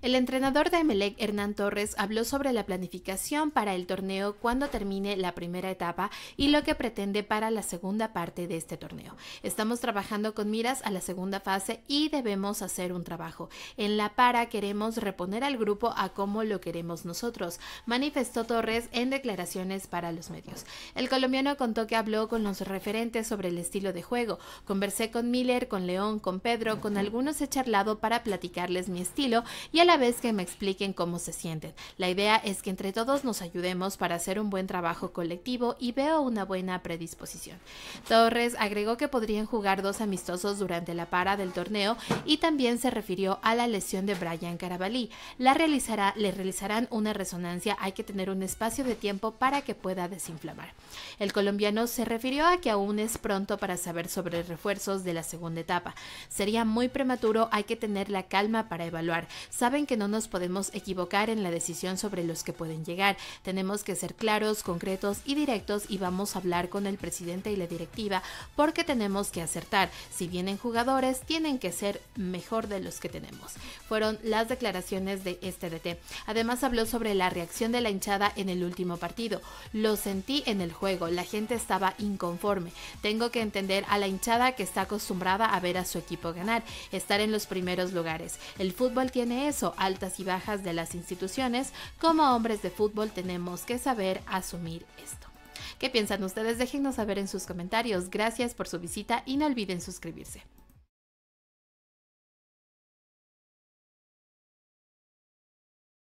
El entrenador de Emelec, Hernán Torres, habló sobre la planificación para el torneo cuando termine la primera etapa y lo que pretende para la segunda parte de este torneo. Estamos trabajando con miras a la segunda fase y debemos hacer un trabajo. En la para queremos reponer al grupo a como lo queremos nosotros, manifestó Torres en declaraciones para los medios. El colombiano contó que habló con los referentes sobre el estilo de juego. Conversé con Miller, con León, con Pedro, con algunos he charlado para platicarles mi estilo y al vez que me expliquen cómo se sienten. La idea es que entre todos nos ayudemos para hacer un buen trabajo colectivo y veo una buena predisposición. Torres agregó que podrían jugar dos amistosos durante la para del torneo y también se refirió a la lesión de Brian Carabalí. La realizará, le realizarán una resonancia, hay que tener un espacio de tiempo para que pueda desinflamar. El colombiano se refirió a que aún es pronto para saber sobre refuerzos de la segunda etapa. Sería muy prematuro, hay que tener la calma para evaluar. Sabe que no nos podemos equivocar en la decisión sobre los que pueden llegar. Tenemos que ser claros, concretos y directos y vamos a hablar con el presidente y la directiva porque tenemos que acertar. Si vienen jugadores, tienen que ser mejor de los que tenemos. Fueron las declaraciones de este DT. Además habló sobre la reacción de la hinchada en el último partido. Lo sentí en el juego, la gente estaba inconforme. Tengo que entender a la hinchada que está acostumbrada a ver a su equipo ganar, estar en los primeros lugares. El fútbol tiene eso altas y bajas de las instituciones, como hombres de fútbol tenemos que saber asumir esto. ¿Qué piensan ustedes? Déjennos saber en sus comentarios. Gracias por su visita y no olviden suscribirse.